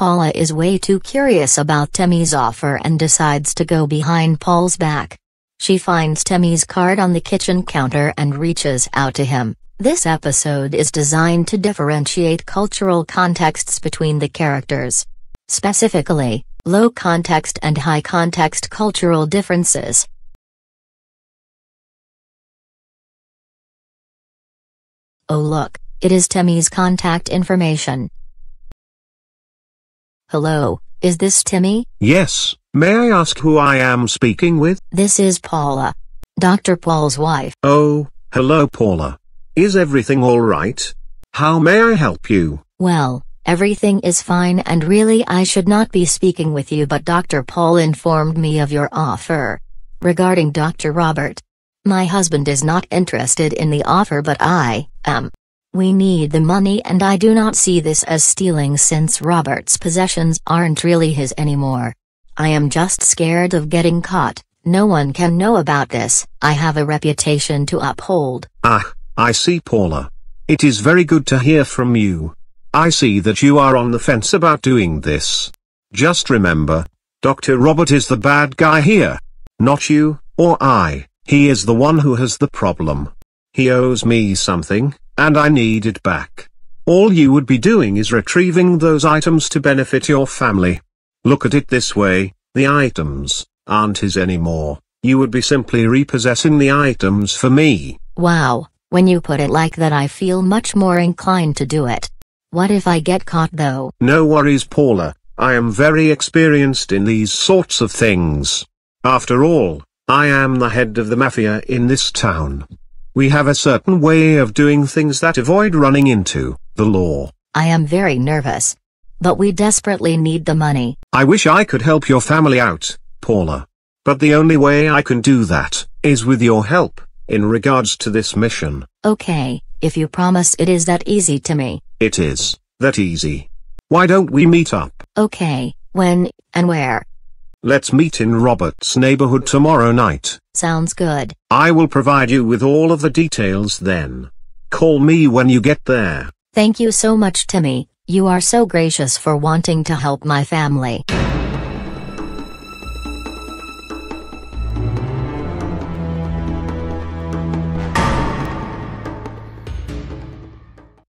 Paula is way too curious about Temmie's offer and decides to go behind Paul's back. She finds Temmie's card on the kitchen counter and reaches out to him. This episode is designed to differentiate cultural contexts between the characters. Specifically, low context and high context cultural differences. Oh look, it is Temmie's contact information. Hello, is this Timmy? Yes, may I ask who I am speaking with? This is Paula. Dr. Paul's wife. Oh, hello Paula. Is everything alright? How may I help you? Well, everything is fine and really I should not be speaking with you but Dr. Paul informed me of your offer. Regarding Dr. Robert. My husband is not interested in the offer but I am. We need the money and I do not see this as stealing since Robert's possessions aren't really his anymore. I am just scared of getting caught, no one can know about this, I have a reputation to uphold. Ah, I see Paula. It is very good to hear from you. I see that you are on the fence about doing this. Just remember, Dr. Robert is the bad guy here. Not you, or I, he is the one who has the problem. He owes me something, and I need it back. All you would be doing is retrieving those items to benefit your family. Look at it this way, the items aren't his anymore, you would be simply repossessing the items for me. Wow, when you put it like that I feel much more inclined to do it. What if I get caught though? No worries Paula, I am very experienced in these sorts of things. After all, I am the head of the mafia in this town. We have a certain way of doing things that avoid running into the law. I am very nervous. But we desperately need the money. I wish I could help your family out, Paula. But the only way I can do that is with your help in regards to this mission. Okay, if you promise it is that easy to me. It is that easy. Why don't we meet up? Okay, when and where? Let's meet in Robert's neighborhood tomorrow night. Sounds good. I will provide you with all of the details then. Call me when you get there. Thank you so much Timmy, you are so gracious for wanting to help my family.